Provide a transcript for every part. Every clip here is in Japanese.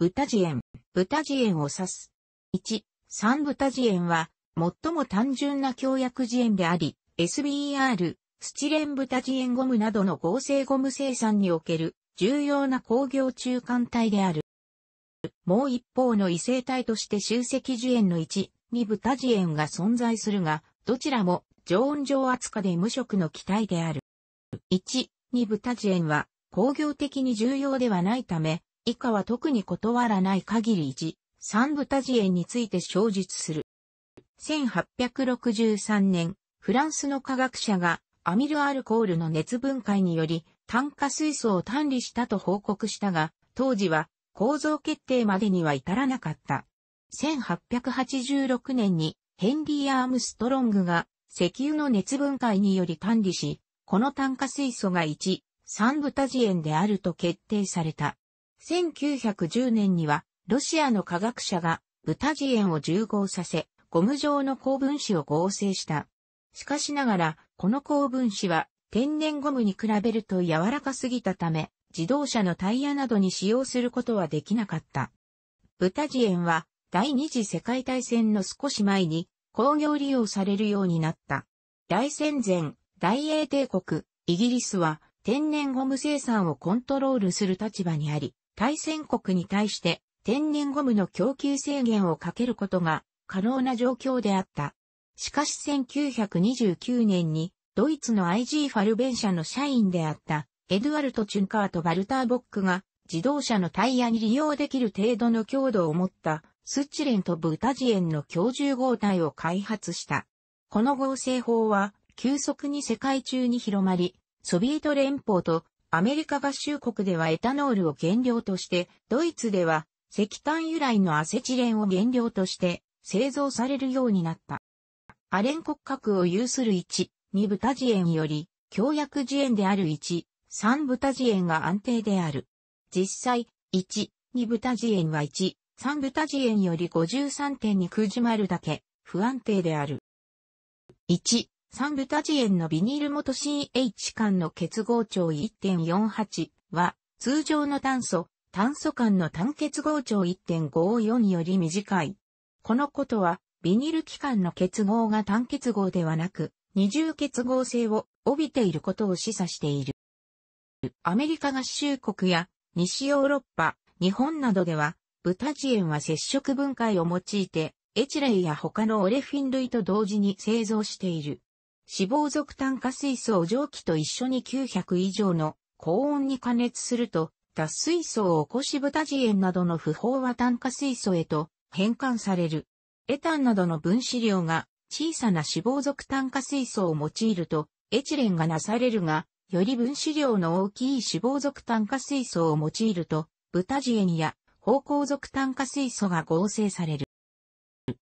豚自演、豚自演を指す。1、三豚自演は、最も単純な強薬自演であり、SBR、スチレン豚自演ゴムなどの合成ゴム生産における重要な工業中間体である。もう一方の異性体として集積樹炎の1、2豚樹炎が存在するが、どちらも常温上扱で無色の気体である。1、2豚樹炎は工業的に重要ではないため、以下は特に断らない限り1、三部タジについて小述する。1863年、フランスの科学者がアミルアルコールの熱分解により炭化水素を単理したと報告したが、当時は構造決定までには至らなかった。1886年にヘンリー・アームストロングが石油の熱分解により単理し、この炭化水素が1、三ブタジエンであると決定された。1910年には、ロシアの科学者が、ブタジエンを重合させ、ゴム状の高分子を合成した。しかしながら、この高分子は、天然ゴムに比べると柔らかすぎたため、自動車のタイヤなどに使用することはできなかった。ブタジエンは、第二次世界大戦の少し前に、工業利用されるようになった。大戦前、大英帝国、イギリスは、天然ゴム生産をコントロールする立場にあり、対戦国に対して天然ゴムの供給制限をかけることが可能な状況であった。しかし1929年にドイツの IG ファルベン社の社員であったエドワルト・チュンカーとバルター・ボックが自動車のタイヤに利用できる程度の強度を持ったスッチレンとブタジエンの強重合体を開発した。この合成法は急速に世界中に広まり、ソビエト連邦とアメリカ合衆国ではエタノールを原料として、ドイツでは石炭由来のアセチレンを原料として製造されるようになった。アレン骨格を有する1、2豚自ンより、強薬自園である1、3豚自ンが安定である。実際、1、2豚自ンは1、3豚自ンより53.2クジマルだけ不安定である。1、三ブタジエンのビニール元 CH 間の結合長1.48は、通常の炭素、炭素間の単結合長1.54より短い。このことは、ビニール機間の結合が単結合ではなく、二重結合性を帯びていることを示唆している。アメリカ合衆国や西ヨーロッパ、日本などでは、ブタジエンは接触分解を用いて、エチレイや他のオレフィン類と同時に製造している。脂肪属炭化水素を蒸気と一緒に900以上の高温に加熱すると、脱水素を起こし豚ジ炎などの不飽和炭化水素へと変換される。エタンなどの分子量が小さな脂肪属炭化水素を用いるとエチレンがなされるが、より分子量の大きい脂肪属炭化水素を用いると、豚ジ炎や芳香属炭化水素が合成される。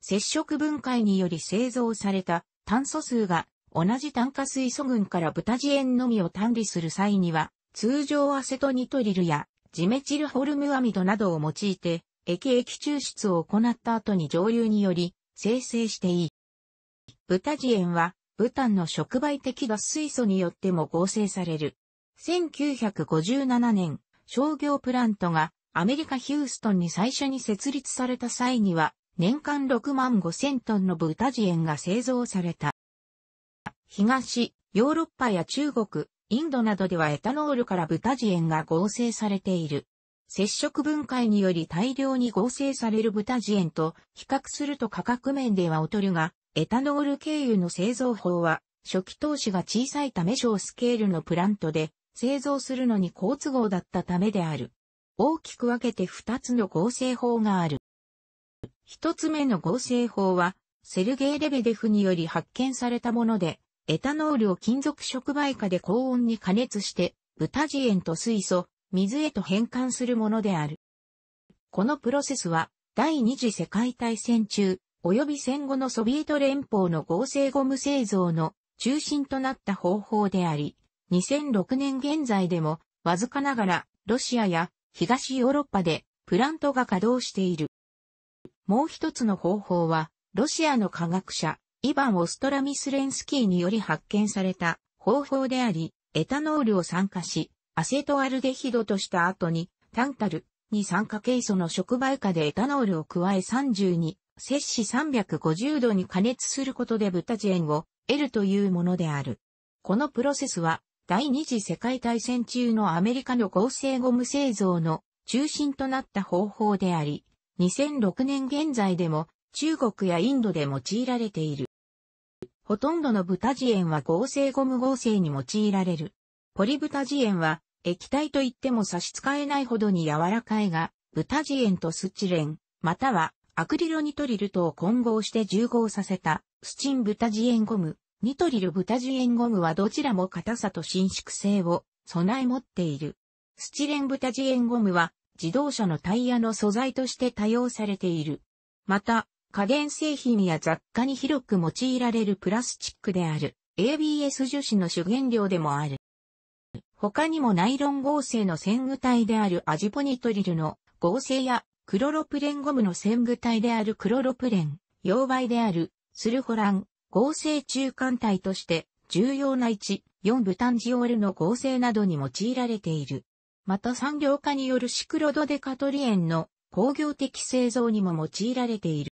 接触分解により製造された炭素数が同じ炭化水素群からブタジエンのみを単理する際には、通常アセトニトリルやジメチルホルムアミドなどを用いて、液液抽出を行った後に蒸留により生成していい。ブタジエンは、ブタンの触媒的脱水素によっても合成される。1957年、商業プラントがアメリカ・ヒューストンに最初に設立された際には、年間6万5千トンのブタジエンが製造された。東、ヨーロッパや中国、インドなどではエタノールからブタジエンが合成されている。接触分解により大量に合成されるブタジエンと比較すると価格面では劣るが、エタノール経由の製造法は、初期投資が小さいため小スケールのプラントで製造するのに好都合だったためである。大きく分けて2つの合成法がある。1つ目の合成法は、セルゲイ・レベデフにより発見されたもので、エタノールを金属触媒下で高温に加熱して、豚ジエンと水素、水へと変換するものである。このプロセスは、第二次世界大戦中、及び戦後のソビエト連邦の合成ゴム製造の中心となった方法であり、2006年現在でも、わずかながら、ロシアや東ヨーロッパでプラントが稼働している。もう一つの方法は、ロシアの科学者、イバン・オストラミスレンスキーにより発見された方法であり、エタノールを酸化し、アセトアルデヒドとした後に、タンタルに酸化ケイ素の触媒化でエタノールを加え3 2に、摂氏350度に加熱することでブタジェンを得るというものである。このプロセスは、第二次世界大戦中のアメリカの合成ゴム製造の中心となった方法であり、2006年現在でも中国やインドで用いられている。ほとんどの豚ジエンは合成ゴム合成に用いられる。ポリ豚ジエンは液体といっても差し支えないほどに柔らかいが、豚ジエンとスチレン、またはアクリロニトリルとを混合して重合させたスチン豚ジエンゴム、ニトリル豚ジエンゴムはどちらも硬さと伸縮性を備え持っている。スチレン豚ジエンゴムは自動車のタイヤの素材として多用されている。また、家電製品や雑貨に広く用いられるプラスチックである ABS 樹脂の主原料でもある。他にもナイロン合成の線具体であるアジポニトリルの合成やクロロプレンゴムの線具体であるクロロプレン、溶媒であるスルホラン合成中間体として重要な1、4ブタンジオールの合成などに用いられている。また産業化によるシクロドデカトリエンの工業的製造にも用いられている。